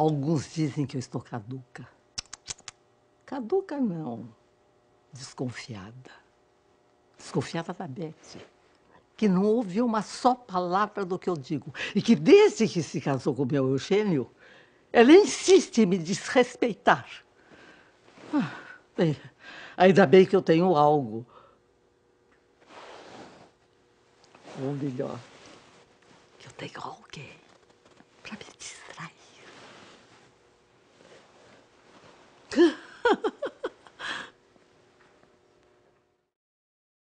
Alguns dizem que eu estou caduca. Caduca não. Desconfiada. Desconfiada da Beth. Que não ouviu uma só palavra do que eu digo. E que desde que se casou com meu Eugênio, ela insiste em me desrespeitar. Ah, bem, ainda bem que eu tenho algo. Ou melhor, que eu tenho alguém.